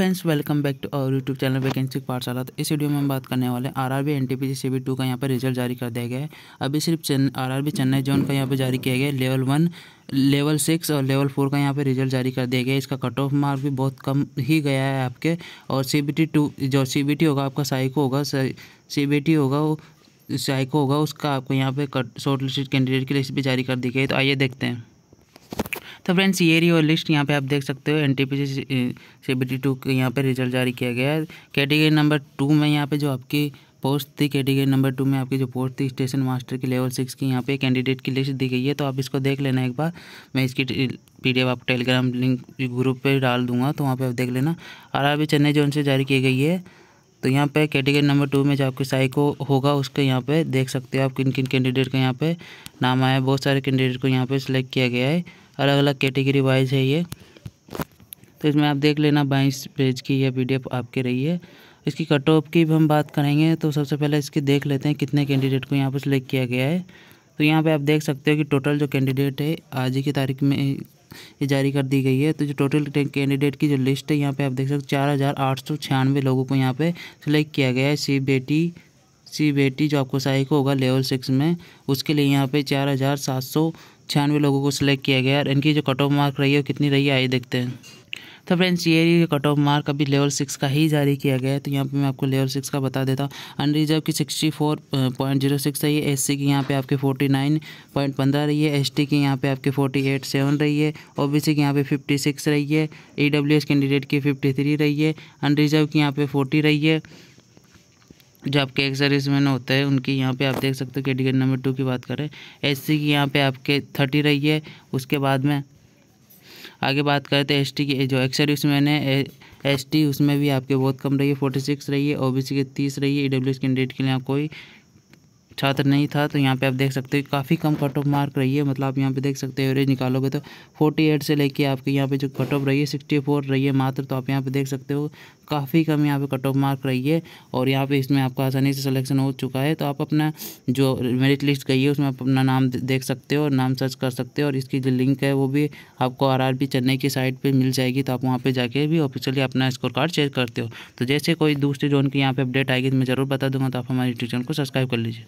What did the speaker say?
friends welcome back to our YouTube channel vacancy Pathshala तो इस वीडियो में हम बात करने वाले R R B N T P C B two का यहाँ पर रिजल्ट जारी कर दिया गया है अभी सिर्फ चेन R R B Chennai zone का यहाँ पर जारी किया गया है लेवल वन लेवल सिक्स और लेवल फोर का यहाँ पर रिजल्ट जारी कर दिया गया इसका कट ऑफ मार्क भी बहुत कम ही गया है आपके और सी बी टी टू जो सी बी टी होगा आपका साइको होगा सी बी टी होगा वो साइको होगा उसका आपको यहाँ पर कट शॉर्ट लिस्टेड कैंडिडेट की लिस्ट भी जारी कर दी गई तो आइए देखते हैं तो फ्रेंड्स ये रही और लिस्ट यहाँ पे आप देख सकते हो N T P C B यहाँ पर रिजल्ट जारी किया गया है कैटेगरी नंबर टू में यहाँ पे जो आपकी पोस्ट थी कैटेगरी नंबर टू में आपकी जो पोस्ट थी स्टेशन मास्टर की लेवल सिक्स की यहाँ पे कैंडिडेट की लिस्ट दी गई है तो आप इसको देख लेना एक बार मैं इसकी पी डी आप टेलीग्राम लिंक ग्रुप पर डाल दूंगा तो वहाँ पर आप देख लेना और अभी चेन्नई जोन से जारी की गई है तो यहाँ पे कैटेगरी नंबर टू में जो आपके साइको होगा उसके यहाँ पे देख सकते हो आप किन किन कैंडिडेट का यहाँ पे नाम आया बहुत सारे कैंडिडेट को यहाँ पे सिलेक्ट किया गया है अलग अलग कैटेगरी वाइज है ये तो इसमें आप देख लेना बाईस पेज की यह पी आपके रही है इसकी कट ऑफ की भी हम बात करेंगे तो सबसे पहले इसकी देख लेते हैं कितने कैंडिडेट को यहाँ पर सिलेक्ट किया गया है तो यहाँ पे आप देख सकते हो कि टोटल जो कैंडिडेट है आज ही की तारीख में ये जारी कर दी गई है तो जो टोटल कैंडिडेट की जो लिस्ट है यहाँ पे आप देख सकते हो चार हज़ार आठ सौ छियानवे लोगों को यहाँ पे सिलेक्ट किया गया है सी बेटी सी बेटी जो आपको सहायक होगा लेवल सिक्स में उसके लिए यहाँ पे चार हज़ार सात सौ छियानवे लोगों को सिलेक्ट किया गया और इनकी जो कट ऑफ मार्क रही है वो कितनी रही है आइए देखते हैं तो फ्रेंड्स ये कट ऑफ मार्क अभी लेवल सिक्स का ही जारी किया गया है तो यहाँ पे मैं आपको लेवल सिक्स का बता देता हूँ अनरिजर्व की sixty four point zero six रही है एस की यहाँ पे आपके फोर्टी नाइन पॉइंट पंद्रह रही है एस की यहाँ पे आपके फोर्टी एट सेवन रही है ओ बी सी की यहाँ पे फिफ्टी सिक्स रही है ई डब्ल्यू एस कैंडिडेट की फिफ्टी थ्री रही है अनरिजर्व की यहाँ पे फोर्टी रही है जो आपके एक्स सर्विस मैन होते हैं उनकी यहाँ पे आप देख सकते हो कैटेगरी नंबर टू की बात करें एस की यहाँ पे आपके थर्टी रही है उसके बाद में आगे बात करें तो एस की जो एक्स सर्विस मैन है एस उसमें भी आपके बहुत कम रही है फोर्टी सिक्स रही है ओ की तीस रही है ई डब्ल्यू एस कैंडिडेट के लिए कोई छात्र नहीं था तो यहाँ पे आप देख सकते हो काफ़ी कम कट ऑफ मार्क रही है मतलब आप यहाँ पे देख सकते हो एवरेज निकालोगे तो 48 से लेके आपके यहाँ पे जो कट ऑफ रही है 64 रही है मात्र तो आप यहाँ पे देख सकते हो काफ़ी कम यहाँ पे कट ऑफ मार्क रही है और यहाँ पे इसमें आपका आसानी से सिलेक्शन हो चुका है तो आप अपना जो मेरिट लिस्ट गई है उसमें आप अपना नाम देख सकते हो और नाम सर्च कर सकते हो और इसकी जो लिंक है वो भी आपको आर चेन्नई की साइट पर मिल जाएगी तो आप वहाँ पर जाके भी ऑफिशियली अपना स्कोर कार्ड चेक करते हो तो जैसे कोई दूसरे जोन की यहाँ पर अपडेट आएगी तो मैं ज़रूर बता दूँगा तो आप हमारे यूट्यूब चैनल को सब्सक्राइब कर लीजिए